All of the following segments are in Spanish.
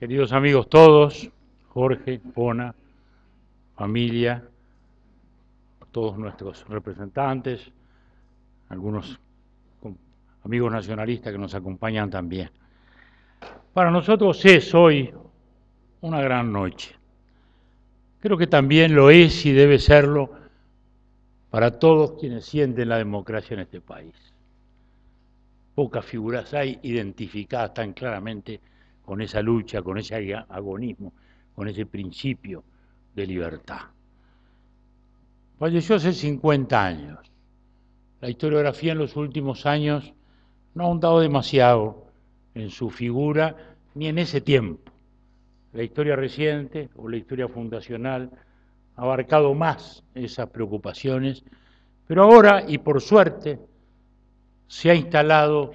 queridos amigos todos, Jorge, Pona, familia, todos nuestros representantes, algunos amigos nacionalistas que nos acompañan también. Para nosotros es hoy una gran noche. Creo que también lo es y debe serlo para todos quienes sienten la democracia en este país. Pocas figuras hay identificadas tan claramente con esa lucha, con ese agonismo, con ese principio de libertad. Falleció hace 50 años. La historiografía en los últimos años no ha ahondado demasiado en su figura ni en ese tiempo. La historia reciente o la historia fundacional ha abarcado más esas preocupaciones, pero ahora, y por suerte, se ha instalado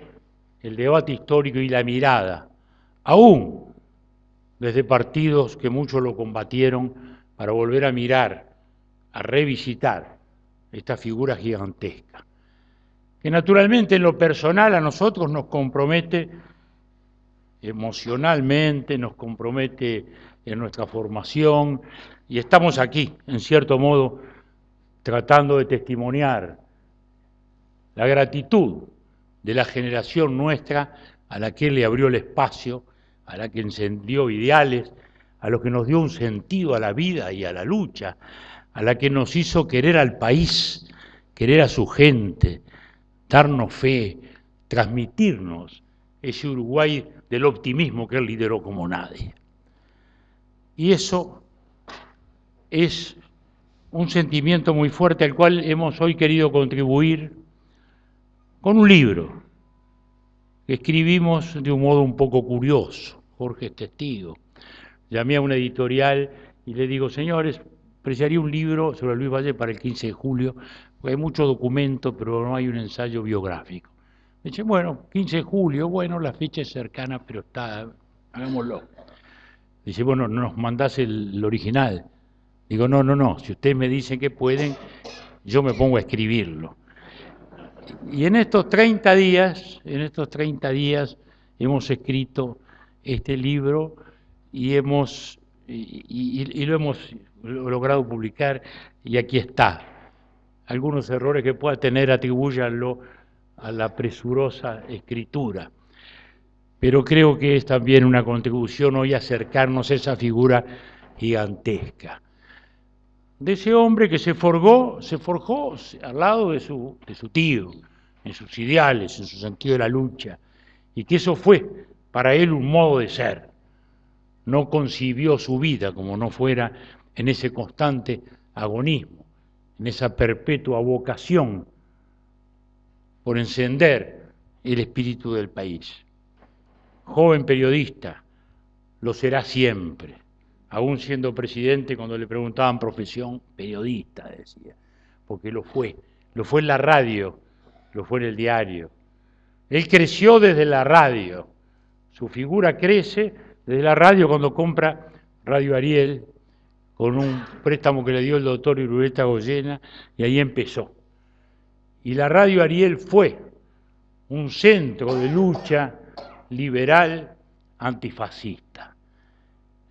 el debate histórico y la mirada aún desde partidos que muchos lo combatieron, para volver a mirar, a revisitar esta figura gigantesca, que naturalmente en lo personal a nosotros nos compromete emocionalmente, nos compromete en nuestra formación, y estamos aquí, en cierto modo, tratando de testimoniar la gratitud de la generación nuestra a la que le abrió el espacio a la que encendió ideales, a lo que nos dio un sentido a la vida y a la lucha, a la que nos hizo querer al país, querer a su gente, darnos fe, transmitirnos ese Uruguay del optimismo que él lideró como nadie. Y eso es un sentimiento muy fuerte al cual hemos hoy querido contribuir con un libro, Escribimos de un modo un poco curioso, Jorge es testigo. Llamé a una editorial y le digo, señores, preciaría un libro sobre Luis Valle para el 15 de julio, porque hay mucho documento, pero no hay un ensayo biográfico. Me dice, bueno, 15 de julio, bueno, la fecha es cercana, pero está, hagámoslo. Dice, bueno, nos mandás el original. Digo, no, no, no, si ustedes me dicen que pueden, yo me pongo a escribirlo. Y en estos 30 días, en estos 30 días hemos escrito este libro y hemos y, lo hemos logrado publicar y aquí está. Algunos errores que pueda tener atribúyanlo a la presurosa escritura. Pero creo que es también una contribución hoy acercarnos a esa figura gigantesca de ese hombre que se forjó, se forjó al lado de su, de su tío, en sus ideales, en su sentido de la lucha, y que eso fue para él un modo de ser. No concibió su vida como no fuera en ese constante agonismo, en esa perpetua vocación por encender el espíritu del país. Joven periodista, lo será siempre aún siendo presidente, cuando le preguntaban profesión, periodista, decía, porque lo fue, lo fue en la radio, lo fue en el diario. Él creció desde la radio, su figura crece desde la radio cuando compra Radio Ariel con un préstamo que le dio el doctor Irureta Goyena y ahí empezó. Y la radio Ariel fue un centro de lucha liberal antifascista.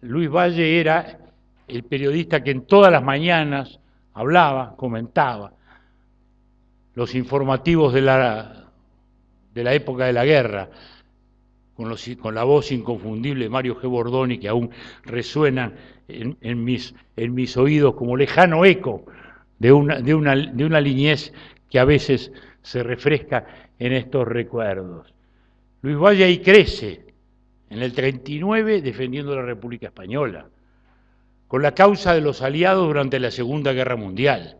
Luis Valle era el periodista que en todas las mañanas hablaba, comentaba los informativos de la, de la época de la guerra, con, la voz inconfundible de Mario G. Bordoni, que aún resuenan en, mis, en mis, oídos como lejano eco de una, de, una, de una liñez que a veces se refresca en estos recuerdos. Luis Valle ahí crece, en el 39 defendiendo la República Española, con la causa de los aliados durante la Segunda Guerra Mundial,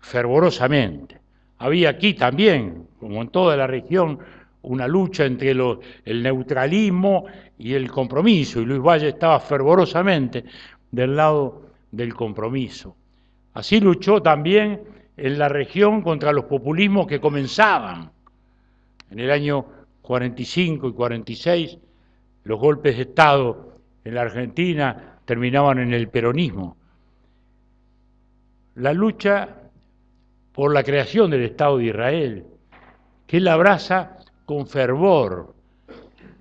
fervorosamente. Había aquí también, como en toda la región, una lucha entre el neutralismo y el compromiso, y Luis Valle estaba fervorosamente del lado del compromiso. Así luchó también en la región contra los populismos que comenzaban en el año 45 y 46, los golpes de Estado en la Argentina terminaban en el peronismo. La lucha por la creación del Estado de Israel, que él abraza con fervor,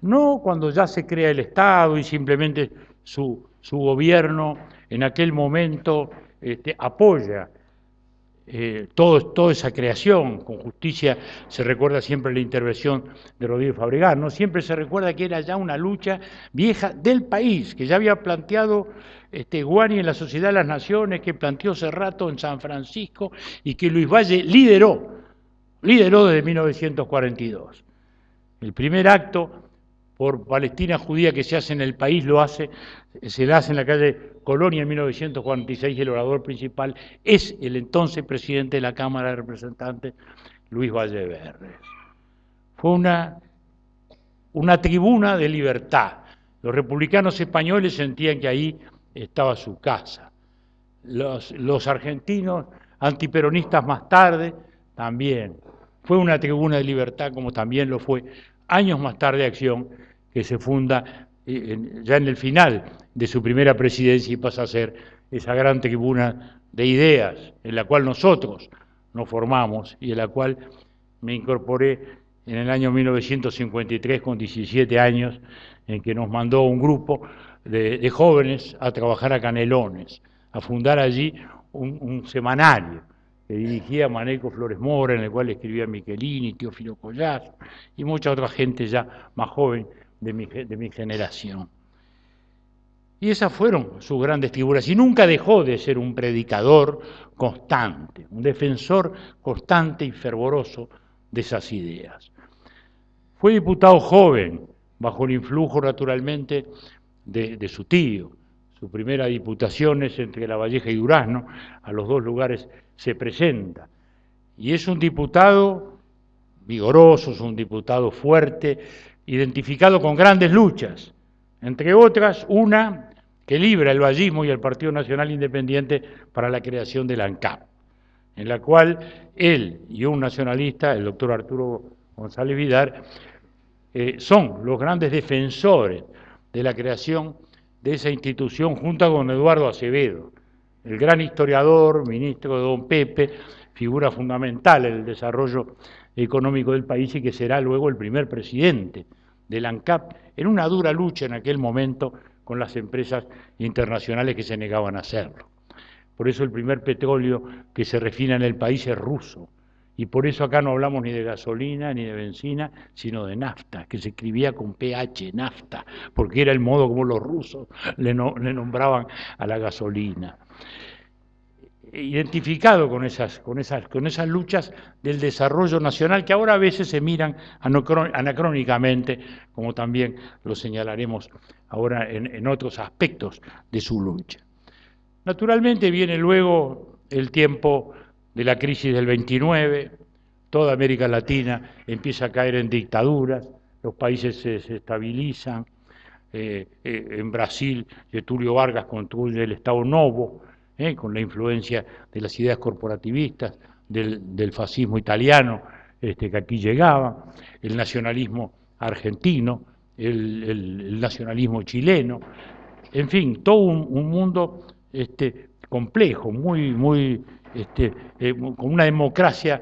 no cuando ya se crea el Estado y simplemente su, su gobierno en aquel momento este, apoya eh, todo, toda esa creación. Con justicia se recuerda siempre la intervención de Rodríguez Fabregas, Siempre se recuerda que era ya una lucha vieja del país, que ya había planteado este, Guani en la Sociedad de las Naciones, que planteó rato en San Francisco y que Luis Valle lideró, lideró desde 1942. El primer acto por Palestina judía que se hace en el país, lo hace, se la hace en la calle Colonia en 1946, el orador principal es el entonces presidente de la Cámara de Representantes, Luis Valleverde. Fue una, una tribuna de libertad. Los republicanos españoles sentían que ahí estaba su casa. Los, los argentinos antiperonistas más tarde también. Fue una tribuna de libertad como también lo fue años más tarde Acción que se funda eh, ya en el final de su primera presidencia y pasa a ser esa gran tribuna de ideas en la cual nosotros nos formamos y en la cual me incorporé en el año 1953 con 17 años, en que nos mandó un grupo de, jóvenes a trabajar a Canelones, a fundar allí un, semanario que dirigía Maneco Flores Mora, en el cual escribía Michelini, Filo Collazo y mucha otra gente ya más joven de mi, generación. Y esas fueron sus grandes figuras. Y nunca dejó de ser un predicador constante, un defensor constante y fervoroso de esas ideas. Fue diputado joven, bajo el influjo naturalmente de, su tío. Su primera diputación es entre La Valleja y Durazno, a los dos lugares se presenta. Y es un diputado vigoroso, es un diputado fuerte, identificado con grandes luchas, entre otras una que libra el vallismo y el Partido Nacional Independiente para la creación del ANCAP, en la cual él y un nacionalista, el doctor Arturo González Vidar, eh, son los grandes defensores de la creación de esa institución junto con Eduardo Acevedo, el gran historiador, ministro de Don Pepe, figura fundamental en el desarrollo económico del país y que será luego el primer presidente del ANCAP, en una dura lucha en aquel momento con las empresas internacionales que se negaban a hacerlo. Por eso el primer petróleo que se refina en el país es ruso. Y por eso acá no hablamos ni de gasolina ni de benzina, sino de nafta, que se escribía con PH, nafta, porque era el modo como los rusos le, le nombraban a la gasolina identificado con esas, con, esas, con esas luchas del desarrollo nacional que ahora a veces se miran anacrónicamente, como también lo señalaremos ahora en, otros aspectos de su lucha. Naturalmente viene luego el tiempo de la crisis del 29, toda América Latina empieza a caer en dictaduras, los países se, se estabilizan, eh, eh, en Brasil Getúlio Vargas construye el Estado Novo, ¿eh? con la influencia de las ideas corporativistas, del, fascismo italiano este, que aquí llegaba, el nacionalismo argentino, el, nacionalismo chileno, en fin, todo un, mundo este, complejo, muy, muy, este, eh, con una democracia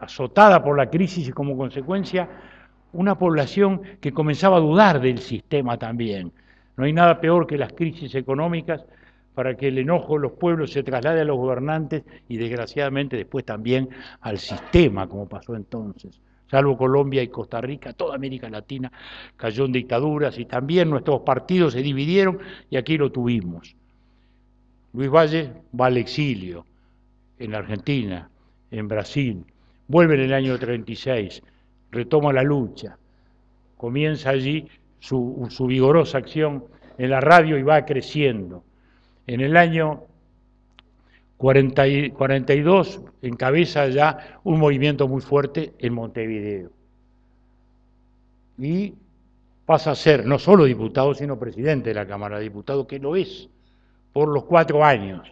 azotada por la crisis y como consecuencia una población que comenzaba a dudar del sistema también. No hay nada peor que las crisis económicas para que el enojo de los pueblos se traslade a los gobernantes y desgraciadamente después también al sistema, como pasó entonces. Salvo Colombia y Costa Rica, toda América Latina cayó en dictaduras y también nuestros partidos se dividieron y aquí lo tuvimos. Luis Valle va al exilio en Argentina, en Brasil, vuelve en el año 36, retoma la lucha, comienza allí su, su vigorosa acción en la radio y va creciendo. En el año 42 encabeza ya un movimiento muy fuerte en Montevideo. Y pasa a ser no solo diputado, sino presidente de la Cámara de Diputados, que lo es por los cuatro años,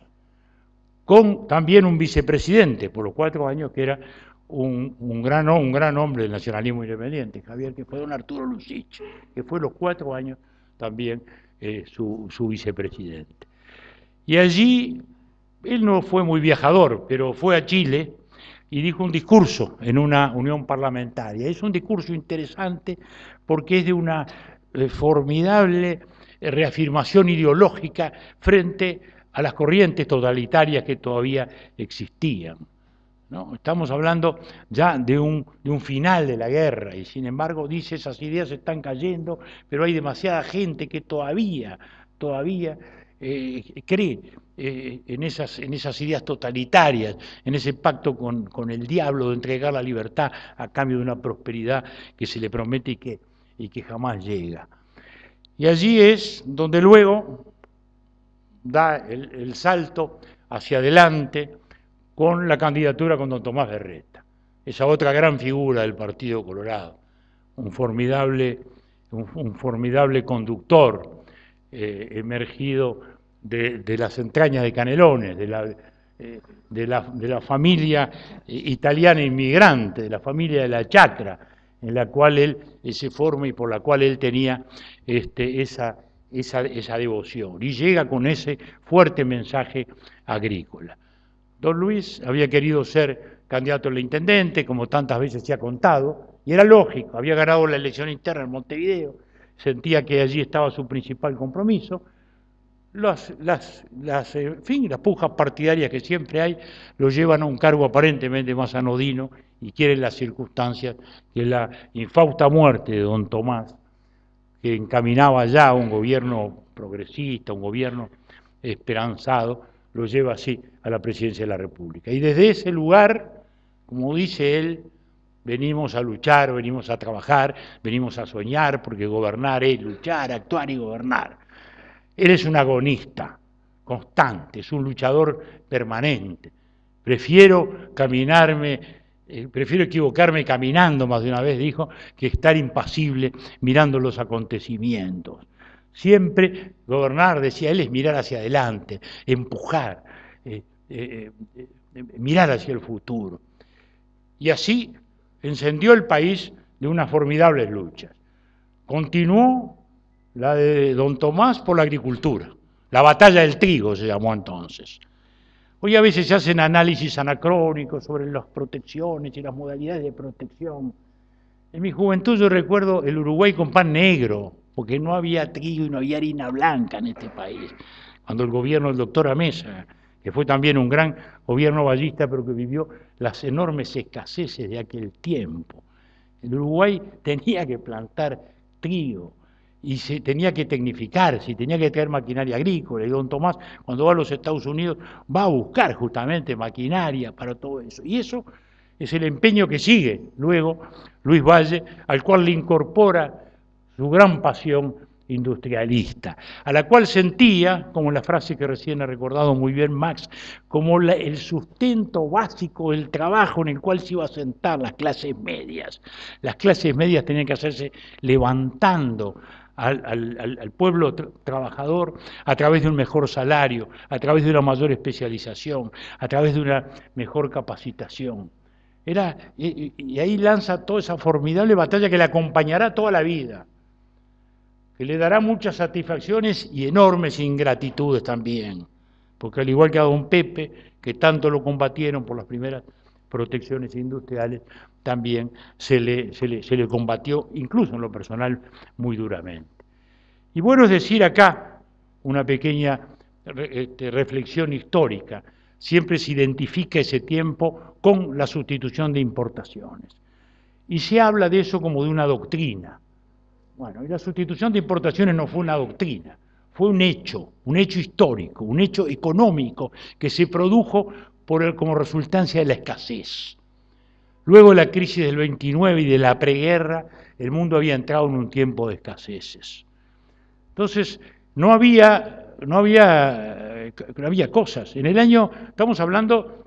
con también un vicepresidente por los cuatro años, que era un, gran, un gran hombre del nacionalismo independiente, Javier, que fue don Arturo Lucich, que fue los cuatro años también eh, su vicepresidente. Y allí, él no fue muy viajador, pero fue a Chile y dijo un discurso en una unión parlamentaria. Es un discurso interesante porque es de una eh, formidable eh, reafirmación ideológica frente a las corrientes totalitarias que todavía existían. ¿no? Estamos hablando ya de un, de un, final de la guerra y sin embargo dice esas ideas están cayendo, pero hay demasiada gente que todavía, todavía eh, cree eh, en, esas, ideas totalitarias, en ese pacto con, el diablo de entregar la libertad a cambio de una prosperidad que se le promete y que, y que jamás llega. Y allí es donde luego da el, salto hacia adelante con la candidatura con don Tomás Berreta, esa otra gran figura del Partido Colorado, un formidable, un formidable conductor eh, emergido de, las entrañas de Canelones, de la, eh, de la, familia eh, italiana inmigrante, de la familia de la chacra, en la cual él se forma y por la cual él tenía este, esa, esa, esa devoción. Y llega con ese fuerte mensaje agrícola. Don Luis había querido ser candidato al intendente, como tantas veces se ha contado, y era lógico, había ganado la elección interna en Montevideo, sentía que allí estaba su principal compromiso. Las, las, las, fin, las pujas partidarias que siempre hay lo llevan a un cargo aparentemente más anodino y quieren las circunstancias que la infausta muerte de don Tomás, que encaminaba ya a un gobierno progresista, un gobierno esperanzado, lo lleva así a la presidencia de la República. Y desde ese lugar, como dice él, Venimos a luchar, venimos a trabajar, venimos a soñar, porque gobernar es luchar, actuar y gobernar. Él es un agonista constante, es un luchador permanente. Prefiero caminarme, eh, prefiero equivocarme caminando, más de una vez dijo, que estar impasible mirando los acontecimientos. Siempre gobernar, decía él, es mirar hacia adelante, empujar, eh, eh, mirar hacia el futuro. Y así encendió el país de unas formidables luchas. Continuó la de don Tomás por la agricultura, la batalla del trigo se llamó entonces. Hoy a veces se hacen análisis anacrónicos sobre las protecciones y las modalidades de protección. En mi juventud yo recuerdo el Uruguay con pan negro, porque no había trigo y no había harina blanca en este país, cuando el gobierno del doctor Amesa que fue también un gran gobierno ballista, pero que vivió las enormes escaseces de aquel tiempo. El Uruguay tenía que plantar trigo y se tenía que tecnificarse, si tenía que tener maquinaria agrícola. Y don Tomás, cuando va a los Estados Unidos, va a buscar justamente maquinaria para todo eso. Y eso es el empeño que sigue luego Luis Valle, al cual le incorpora su gran pasión industrialista, a la cual sentía, como la frase que recién ha recordado muy bien Max, como el sustento básico, el trabajo en el cual se iba a sentar las clases medias. Las clases medias tenían que hacerse levantando al, pueblo trabajador a través de un mejor salario, a través de una mayor especialización, a través de una mejor capacitación. Era, y, y ahí lanza toda esa formidable batalla que le acompañará toda la vida que le dará muchas satisfacciones y enormes ingratitudes también, porque al igual que a don Pepe, que tanto lo combatieron por las primeras protecciones industriales, también se le, se le, combatió, incluso en lo personal, muy duramente. Y bueno es decir acá una pequeña este, reflexión histórica, siempre se identifica ese tiempo con la sustitución de importaciones. Y se habla de eso como de una doctrina, bueno, y la sustitución de importaciones no fue una doctrina, fue un hecho, un hecho histórico, un hecho económico que se produjo como resultancia de la escasez. Luego de la crisis del 29 y de la preguerra, el mundo había entrado en un tiempo de escaseces. Entonces, no había, no había, no eh, había cosas. En el año, estamos hablando,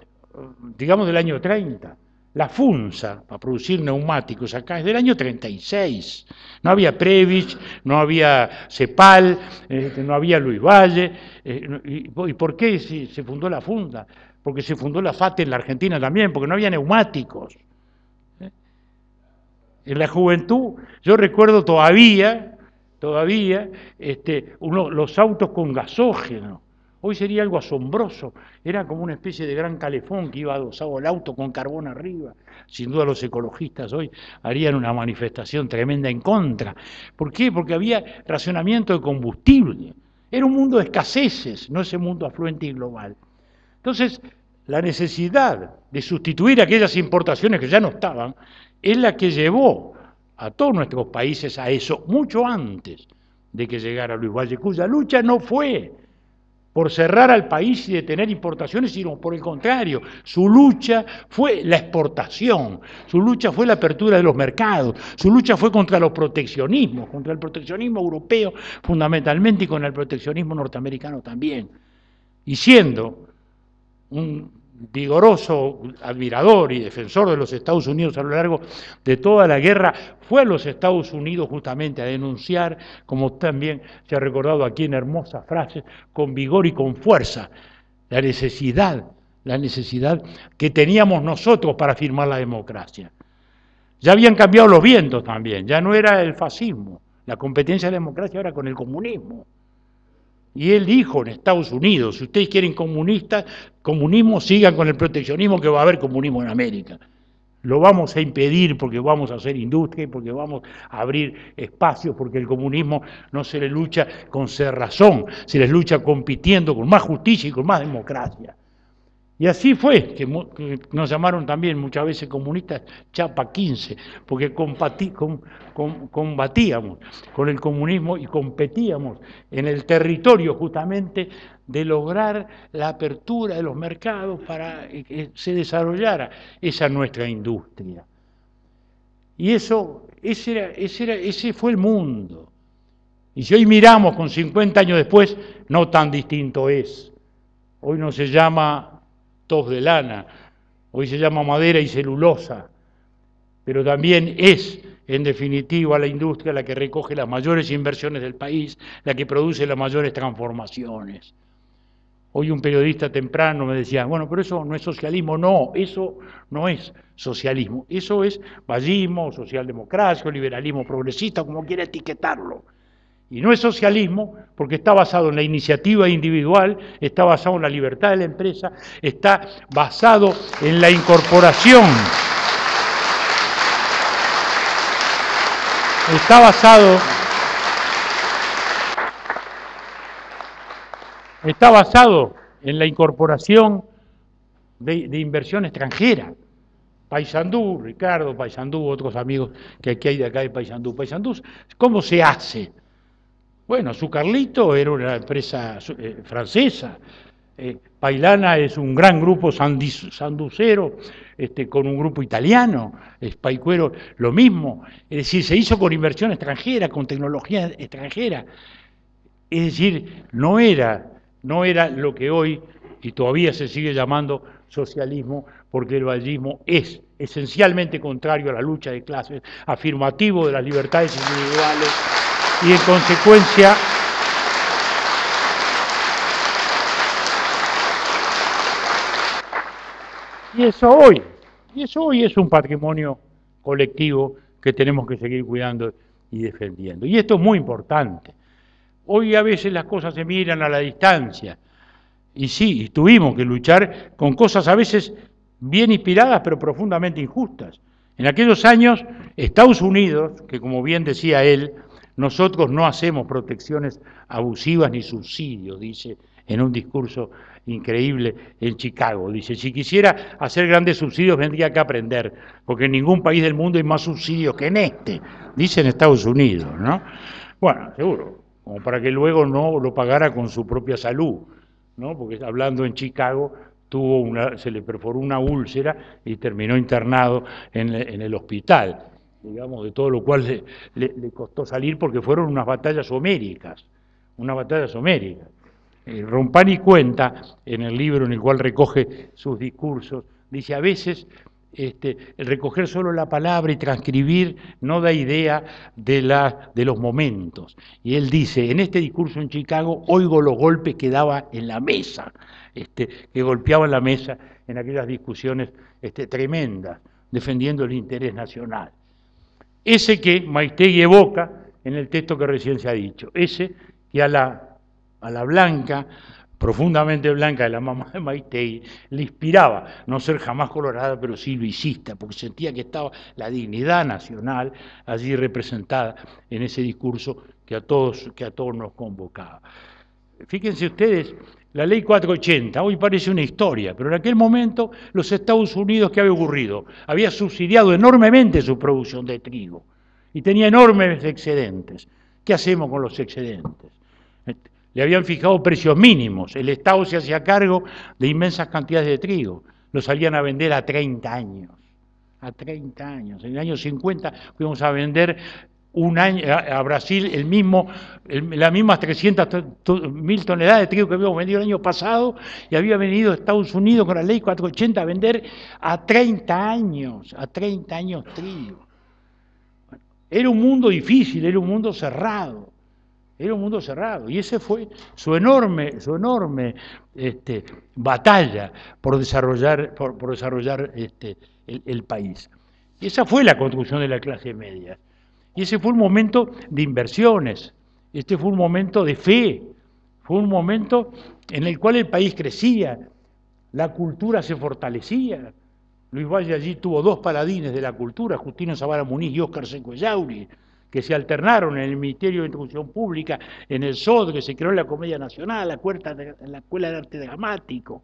digamos, del año 30 la funza para producir neumáticos acá es del año 36. No había Previch, no había Cepal, este, no había Luis Valle. Eh, y, por qué se, fundó la funda? Porque se fundó la FATE en la Argentina también, porque no había neumáticos. ¿Eh? En la juventud, yo recuerdo todavía, todavía, este, los autos con gasógeno Hoy sería algo asombroso, era como una especie de gran calefón que iba adosado al auto con carbón arriba. Sin duda los ecologistas hoy harían una manifestación tremenda en contra. ¿Por qué? Porque había racionamiento de combustible. Era un mundo de escaseces, no ese mundo afluente y global. Entonces, la necesidad de sustituir aquellas importaciones que ya no estaban es la que llevó a todos nuestros países a eso mucho antes de que llegara Luis Valle, cuya lucha no fue por cerrar al país y detener importaciones, sino por el contrario, su lucha fue la exportación, su lucha fue la apertura de los mercados, su lucha fue contra los proteccionismos, contra el proteccionismo europeo fundamentalmente y con el proteccionismo norteamericano también. Y siendo un vigoroso admirador y defensor de los Estados Unidos a lo largo de toda la guerra, fue a los Estados Unidos justamente a denunciar, como también se ha recordado aquí en hermosas frases, con vigor y con fuerza, la necesidad, la necesidad que teníamos nosotros para firmar la democracia. Ya habían cambiado los vientos también, ya no era el fascismo, la competencia de la democracia era con el comunismo. Y él dijo en Estados Unidos, si ustedes quieren comunistas, comunismo, sigan con el proteccionismo que va a haber comunismo en América. Lo vamos a impedir porque vamos a hacer industria y porque vamos a abrir espacios, porque el comunismo no se le lucha con ser razón, se les lucha compitiendo con más justicia y con más democracia. Y así fue, que, nos llamaron también muchas veces comunistas Chapa 15, porque combatíamos con el comunismo y competíamos en el territorio justamente de lograr la apertura de los mercados para que se desarrollara esa nuestra industria. Y eso, era, ese fue el mundo. Y si hoy miramos con 50 años después, no tan distinto es. Hoy no se llama de lana, hoy se llama madera y celulosa, pero también es, en definitiva, la industria la que recoge las mayores inversiones del país, la que produce las mayores transformaciones. Hoy un periodista temprano me decía, bueno, pero eso no es socialismo, no, eso no es socialismo, eso es vallismo, socialdemocracia, liberalismo progresista, como quiera etiquetarlo. Y no es socialismo porque está basado en la iniciativa individual, está basado en la libertad de la empresa, está basado en la incorporación. Está basado Está basado en la incorporación de, inversión extranjera. Paysandú, Ricardo, Paysandú, otros amigos que aquí hay de acá de Paysandú. Paysandú, ¿cómo se hace? Bueno, su Carlito era una empresa eh, francesa. Eh, Pailana es un gran grupo sanducero este, con un grupo italiano, Spaicuero lo mismo. Es decir, se hizo con inversión extranjera, con tecnología extranjera. Es decir, no era, no era lo que hoy, y todavía se sigue llamando socialismo, porque el vallismo es esencialmente contrario a la lucha de clases, afirmativo de las libertades individuales y en consecuencia y eso hoy y eso hoy es un patrimonio colectivo que tenemos que seguir cuidando y defendiendo y esto es muy importante hoy a veces las cosas se miran a la distancia y sí tuvimos que luchar con cosas a veces bien inspiradas pero profundamente injustas en aquellos años Estados Unidos que como bien decía él nosotros no hacemos protecciones abusivas ni subsidios, dice en un discurso increíble en Chicago. Dice, si quisiera hacer grandes subsidios vendría que aprender, porque en ningún país del mundo hay más subsidios que en este, dice en Estados Unidos, ¿no? Bueno, seguro, como para que luego no lo pagara con su propia salud, ¿no? Porque hablando en Chicago tuvo una, se le perforó una úlcera y terminó internado en el hospital digamos, de todo lo cual le, costó salir porque fueron unas batallas homéricas, unas batallas homéricas. Eh, Rompani cuenta en el libro en el cual recoge sus discursos, dice a veces este, el recoger solo la palabra y transcribir no da idea de, la, de los momentos. Y él dice, en este discurso en Chicago oigo los golpes que daba en la mesa, este, que golpeaban la mesa en aquellas discusiones este, tremendas, defendiendo el interés nacional. Ese que Maitegui evoca en el texto que recién se ha dicho, ese que a la, a la blanca, profundamente blanca de la mamá de Maitegui, le inspiraba no ser jamás colorada, pero sí luisista, porque sentía que estaba la dignidad nacional allí representada en ese discurso que a todos, que a todos nos convocaba. Fíjense ustedes la ley 480, hoy parece una historia, pero en aquel momento los Estados Unidos, ¿qué había ocurrido? Había subsidiado enormemente su producción de trigo y tenía enormes excedentes. ¿Qué hacemos con los excedentes? Le habían fijado precios mínimos, el Estado se hacía cargo de inmensas cantidades de trigo, lo salían a vender a 30 años, a 30 años. En el año 50 fuimos a vender año, a Brasil el mismo, las mismas 300 mil toneladas de trigo que habíamos vendido el año pasado y había venido Estados Unidos con la ley 480 a vender a 30 años, a 30 años trigo. era un mundo difícil, era un mundo cerrado, era un mundo cerrado y ese fue su enorme, su enorme este, batalla por desarrollar, por, desarrollar este, el, el país. Y esa fue la construcción de la clase media. Y ese fue un momento de inversiones, este fue un momento de fe, fue un momento en el cual el país crecía, la cultura se fortalecía. Luis Valle allí tuvo dos paladines de la cultura, Justino Zavala Muniz y Óscar Secoyauri, que se alternaron en el Ministerio de Instrucción Pública, en el SOD, que se creó en la Comedia Nacional, la, de, la Escuela de Arte Dramático.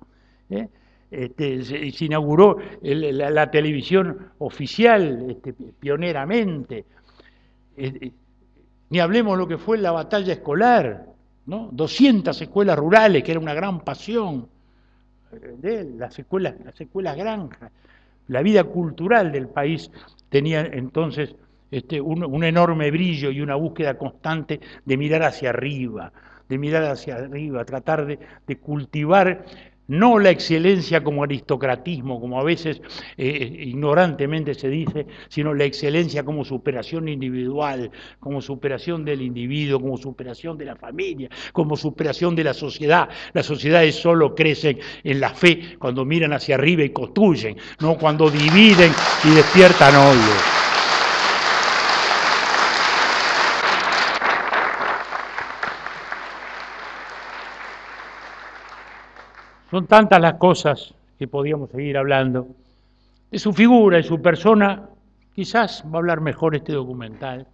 ¿eh? Este, se, inauguró la, televisión oficial este, pioneramente ni hablemos lo que fue la batalla escolar, ¿no? 200 escuelas rurales, que era una gran pasión de las escuelas, las escuelas granjas, la vida cultural del país tenía entonces este, un, enorme brillo y una búsqueda constante de mirar hacia arriba, de mirar hacia arriba, tratar de cultivar no la excelencia como aristocratismo, como a veces eh, eh, ignorantemente se dice, sino la excelencia como superación individual, como superación del individuo, como superación de la familia, como superación de la sociedad. Las sociedades solo crecen en la fe cuando miran hacia arriba y construyen, no cuando dividen y despiertan odio. Son tantas las cosas que podíamos seguir hablando. De su figura, de su persona, quizás va a hablar mejor este documental,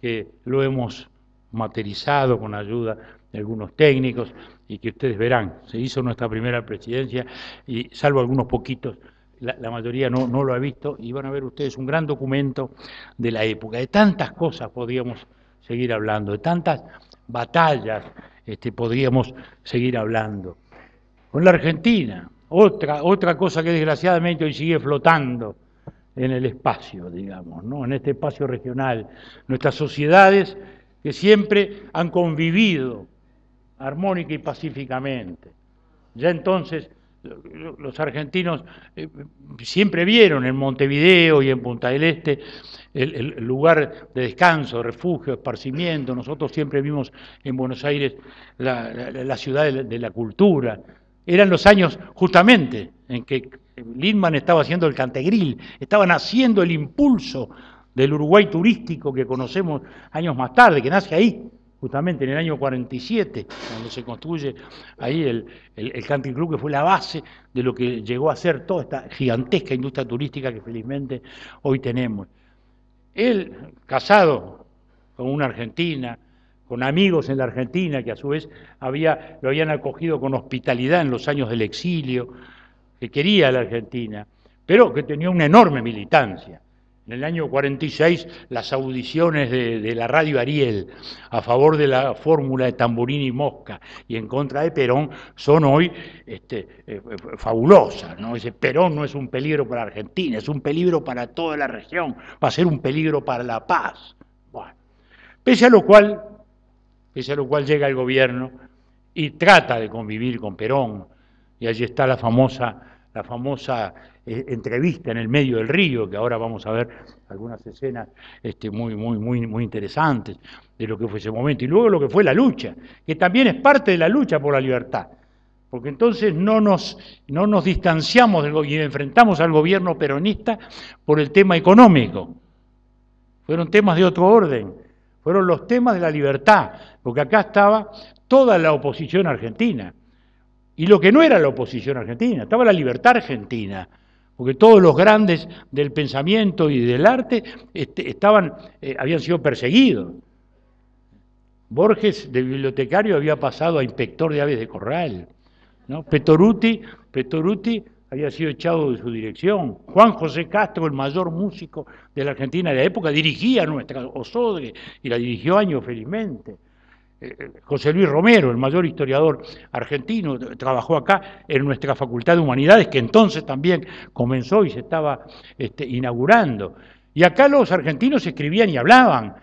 que lo hemos materizado con ayuda de algunos técnicos y que ustedes verán. Se hizo nuestra primera presidencia y salvo algunos poquitos, la, mayoría no, lo ha visto y van a ver ustedes un gran documento de la época. De tantas cosas podríamos seguir hablando, de tantas batallas este, podríamos seguir hablando con la Argentina, otra, otra cosa que desgraciadamente hoy sigue flotando en el espacio, digamos, ¿no? en este espacio regional. Nuestras sociedades que siempre han convivido armónica y pacíficamente. Ya entonces los argentinos eh, siempre vieron en Montevideo y en Punta del Este el, lugar de descanso, refugio, esparcimiento. Nosotros siempre vimos en Buenos Aires la, ciudad de la cultura, eran los años justamente en que Lindman estaba haciendo el cantegril, estaban haciendo el impulso del Uruguay turístico que conocemos años más tarde, que nace ahí, justamente en el año 47, cuando se construye ahí el, el, Club, que fue la base de lo que llegó a ser toda esta gigantesca industria turística que felizmente hoy tenemos. Él, casado con una argentina, con amigos en la Argentina que a su vez había, lo habían acogido con hospitalidad en los años del exilio, que quería la Argentina, pero que tenía una enorme militancia. En el año 46, las audiciones de, la radio Ariel a favor de la fórmula de Tamburín y Mosca y en contra de Perón son hoy este, eh, eh, fabulosas. ¿no? Perón no es un peligro para Argentina, es un peligro para toda la región, va a ser un peligro para la paz. Bueno, pese a lo cual, es a lo cual llega el gobierno y trata de convivir con Perón. Y allí está la famosa, la famosa eh, entrevista en el medio del río, que ahora vamos a ver algunas escenas este, muy, muy, muy, muy interesantes de lo que fue ese momento. Y luego lo que fue la lucha, que también es parte de la lucha por la libertad. Porque entonces no nos, no nos distanciamos del, y enfrentamos al gobierno peronista por el tema económico. Fueron temas de otro orden fueron los temas de la libertad, porque acá estaba toda la oposición argentina. Y lo que no era la oposición argentina, estaba la libertad argentina, porque todos los grandes del pensamiento y del arte este, estaban, eh, habían sido perseguidos. Borges, de bibliotecario, había pasado a inspector de aves de corral. ¿no? Petoruti, Petoruti había sido echado de su dirección. Juan José Castro, el mayor músico de la Argentina de la época, dirigía nuestra Osodre y la dirigió años felizmente. Eh, eh, José Luis Romero, el mayor historiador argentino, trabajó acá en nuestra Facultad de Humanidades, que entonces también comenzó y se estaba este, inaugurando. Y acá los argentinos escribían y hablaban,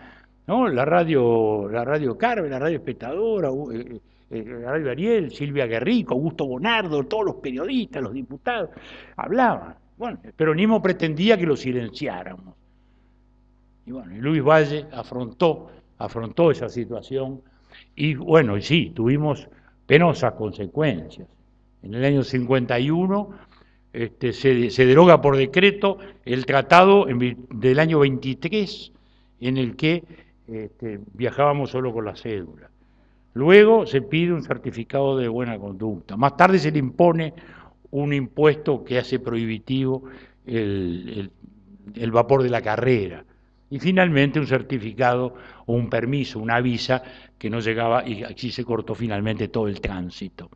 ¿no? La radio, la radio Carve, la radio Espectadora, eh, eh, Gabriel Ariel, Silvia Guerrico, Augusto Bonardo, todos los periodistas, los diputados, hablaban. Bueno, el peronismo pretendía que lo silenciáramos. Y bueno, Luis Valle afrontó, afrontó esa situación y bueno, sí, tuvimos penosas consecuencias. En el año 51 este, se, deroga por decreto el tratado del año 23 en el que este, viajábamos solo con la cédula. Luego se pide un certificado de buena conducta. Más tarde se le impone un impuesto que hace prohibitivo el, vapor de la carrera. Y finalmente un certificado o un permiso, una visa que no llegaba y así se cortó finalmente todo el tránsito.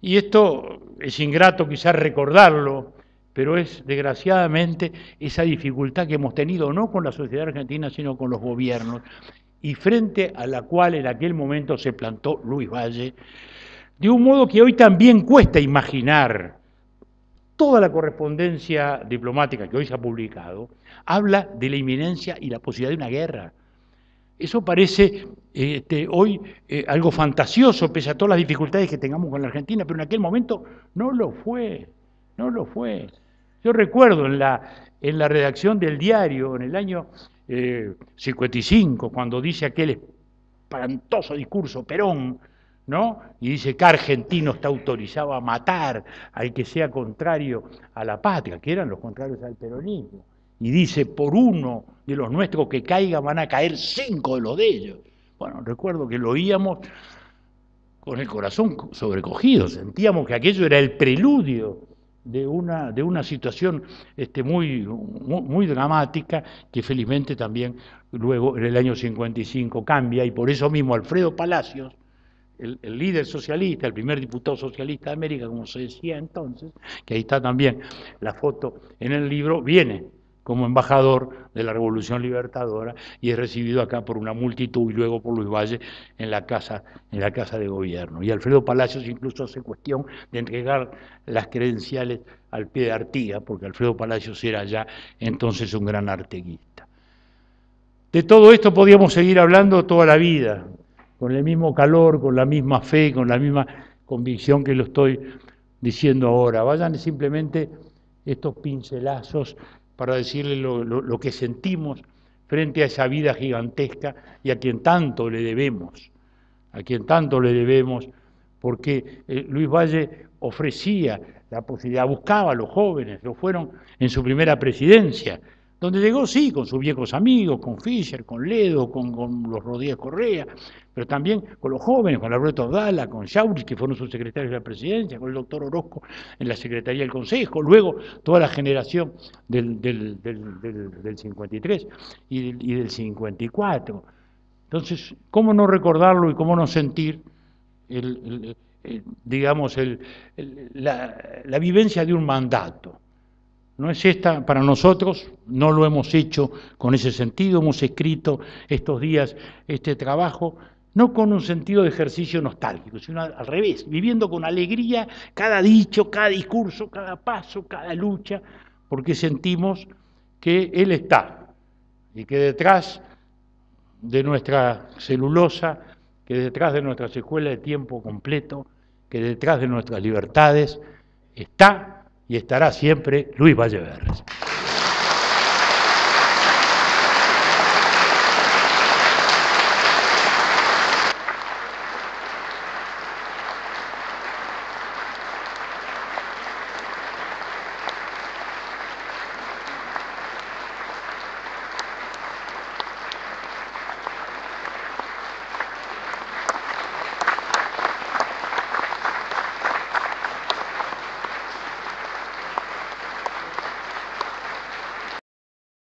Y esto es ingrato quizás recordarlo, pero es desgraciadamente esa dificultad que hemos tenido no con la sociedad argentina, sino con los gobiernos, y frente a la cual en aquel momento se plantó Luis Valle, de un modo que hoy también cuesta imaginar. Toda la correspondencia diplomática que hoy se ha publicado habla de la inminencia y la posibilidad de una guerra. Eso parece este, hoy eh, algo fantasioso, pese a todas las dificultades que tengamos con la Argentina, pero en aquel momento no lo fue, no lo fue. Yo recuerdo en la, en la redacción del diario, en el año 55, eh, cuando dice aquel espantoso discurso Perón, ¿no? Y dice que argentino está autorizado a matar al que sea contrario a la patria, que eran los contrarios al peronismo. Y dice, por uno de los nuestros que caiga van a caer cinco de los de ellos. Bueno, recuerdo que lo oíamos con el corazón sobrecogido, sentíamos que aquello era el preludio de una, de una situación este, muy, muy, dramática que felizmente también luego en el año 55 cambia y por eso mismo Alfredo Palacios, el, el líder socialista, el primer diputado socialista de América, como se decía entonces, que ahí está también la foto en el libro, viene como embajador de la Revolución Libertadora y es recibido acá por una multitud y luego por Luis Valle en la casa, en la casa de gobierno. Y Alfredo Palacios incluso hace cuestión de entregar las credenciales al pie de Artigas, porque Alfredo Palacios era ya entonces un gran arteguista. De todo esto podíamos seguir hablando toda la vida, con el mismo calor, con la misma fe, con la misma convicción que lo estoy diciendo ahora. Vayan simplemente estos pincelazos para decirle lo, que sentimos frente a esa vida gigantesca y a quien tanto le debemos, a quien tanto le debemos, porque eh, Luis Valle ofrecía la posibilidad, buscaba a los jóvenes, lo fueron en su primera presidencia, donde llegó, sí, con sus viejos amigos, con Fischer, con Ledo, con, los Rodríguez Correa, pero también con los jóvenes, con Alberto Abdala, con Schaurich, que fueron sus secretarios de la presidencia, con el doctor Orozco en la Secretaría del Consejo, luego toda la generación del, 53 y, del 54. Entonces, ¿cómo no recordarlo y cómo no sentir el, digamos, la vivencia de un mandato? No es esta para nosotros, no lo hemos hecho con ese sentido, hemos escrito estos días este trabajo, no con un sentido de ejercicio nostálgico, sino al revés, viviendo con alegría cada dicho, cada discurso, cada paso, cada lucha, porque sentimos que Él está y que detrás de nuestra celulosa, que detrás de nuestras escuelas de tiempo completo, que detrás de nuestras libertades está y estará siempre Luis Valleverres.